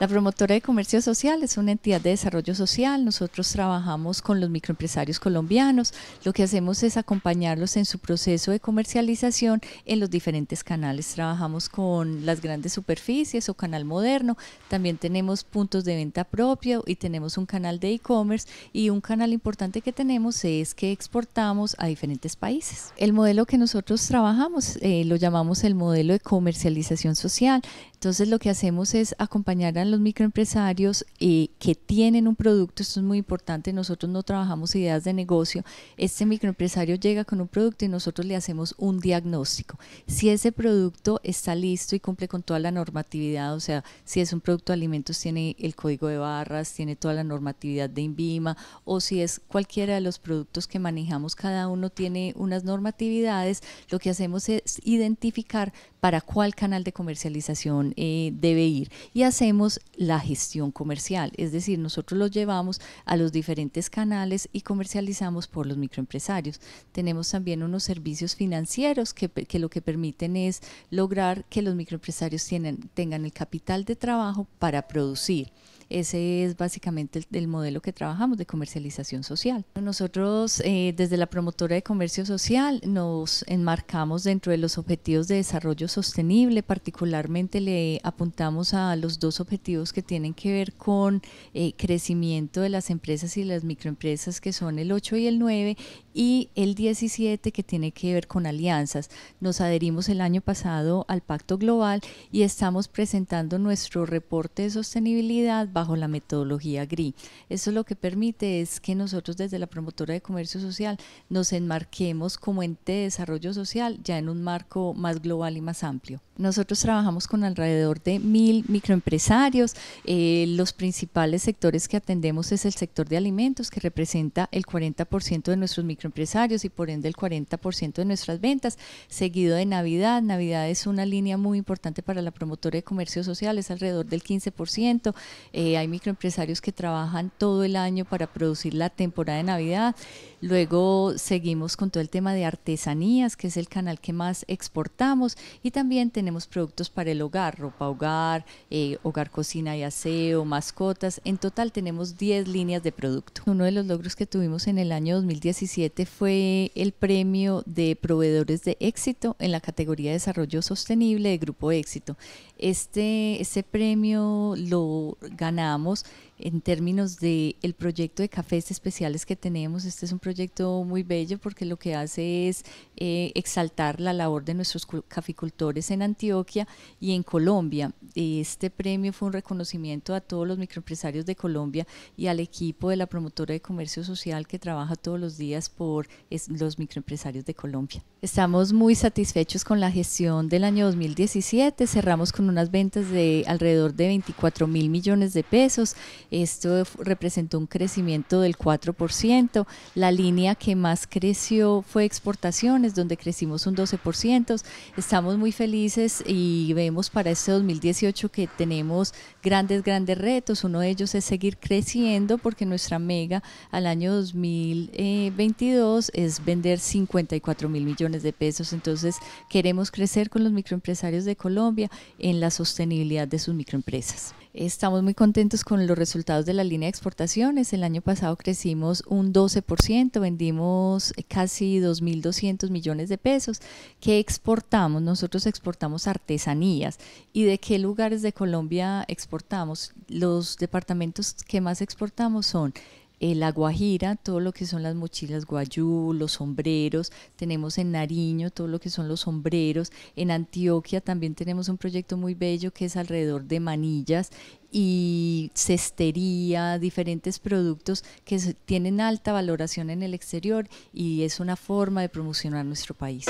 La promotora de comercio social es una entidad de desarrollo social. Nosotros trabajamos con los microempresarios colombianos. Lo que hacemos es acompañarlos en su proceso de comercialización en los diferentes canales. Trabajamos con las grandes superficies o canal moderno. También tenemos puntos de venta propio y tenemos un canal de e-commerce. Y un canal importante que tenemos es que exportamos a diferentes países. El modelo que nosotros trabajamos eh, lo llamamos el modelo de comercialización social. Entonces lo que hacemos es acompañar a los microempresarios y eh, que tienen un producto, esto es muy importante, nosotros no trabajamos ideas de negocio, este microempresario llega con un producto y nosotros le hacemos un diagnóstico. Si ese producto está listo y cumple con toda la normatividad, o sea, si es un producto de alimentos, tiene el código de barras, tiene toda la normatividad de INVIMA, o si es cualquiera de los productos que manejamos, cada uno tiene unas normatividades, lo que hacemos es identificar para cuál canal de comercialización eh, debe ir y hacemos la gestión comercial, es decir, nosotros los llevamos a los diferentes canales y comercializamos por los microempresarios. Tenemos también unos servicios financieros que, que lo que permiten es lograr que los microempresarios tienen, tengan el capital de trabajo para producir. Ese es básicamente el, modelo que trabajamos de comercialización social. Nosotros eh, desde la promotora de comercio social nos enmarcamos dentro de los objetivos de desarrollo sostenible, particularmente le apuntamos a los dos objetivos que tienen que ver con el eh, crecimiento de las empresas y las microempresas que son el 8 y el 9 y el 17 que tiene que ver con alianzas. Nos adherimos el año pasado al Pacto Global y estamos presentando nuestro reporte de sostenibilidad bajo la metodología GRI. Eso lo que permite es que nosotros desde la promotora de comercio social nos enmarquemos como ente de desarrollo social ya en un marco más global y más amplio. Nosotros trabajamos con alrededor de mil microempresarios. Eh, los principales sectores que atendemos es el sector de alimentos, que representa el 40% de nuestros microempresarios y por ende el 40% de nuestras ventas, seguido de Navidad. Navidad es una línea muy importante para la promotora de comercio social, es alrededor del 15%. Eh, hay microempresarios que trabajan todo el año para producir la temporada de Navidad. Luego seguimos con todo el tema de artesanías, que es el canal que más exportamos. Y también tenemos productos para el hogar, ropa hogar, eh, hogar cocina y aseo, mascotas. En total tenemos 10 líneas de producto. Uno de los logros que tuvimos en el año 2017 fue el premio de proveedores de éxito en la categoría desarrollo sostenible de Grupo Éxito. Este, este premio lo ganamos en términos del el proyecto de cafés especiales que tenemos. Este es un proyecto muy bello porque lo que hace es eh, exaltar la labor de nuestros caficultores en Antioquia y en Colombia. Este premio fue un reconocimiento a todos los microempresarios de Colombia y al equipo de la promotora de comercio social que trabaja todos los días por los microempresarios de Colombia. Estamos muy satisfechos con la gestión del año 2017. Cerramos con unas ventas de alrededor de 24 mil millones de pesos esto representó un crecimiento del 4%. La línea que más creció fue exportaciones, donde crecimos un 12%. Estamos muy felices y vemos para este 2018 que tenemos grandes, grandes retos. Uno de ellos es seguir creciendo porque nuestra mega al año 2022 eh, es vender 54 mil millones de pesos. Entonces queremos crecer con los microempresarios de Colombia en la sostenibilidad de sus microempresas. Estamos muy contentos con los resultados de la línea de exportaciones. El año pasado crecimos un 12%, vendimos casi 2.200 millones de pesos. ¿Qué exportamos? Nosotros exportamos artesanías. ¿Y de qué lugares de Colombia exportamos? Los departamentos que más exportamos son eh, la Guajira, todo lo que son las mochilas guayú, los sombreros, tenemos en Nariño todo lo que son los sombreros, en Antioquia también tenemos un proyecto muy bello que es alrededor de manillas y cestería, diferentes productos que tienen alta valoración en el exterior y es una forma de promocionar nuestro país.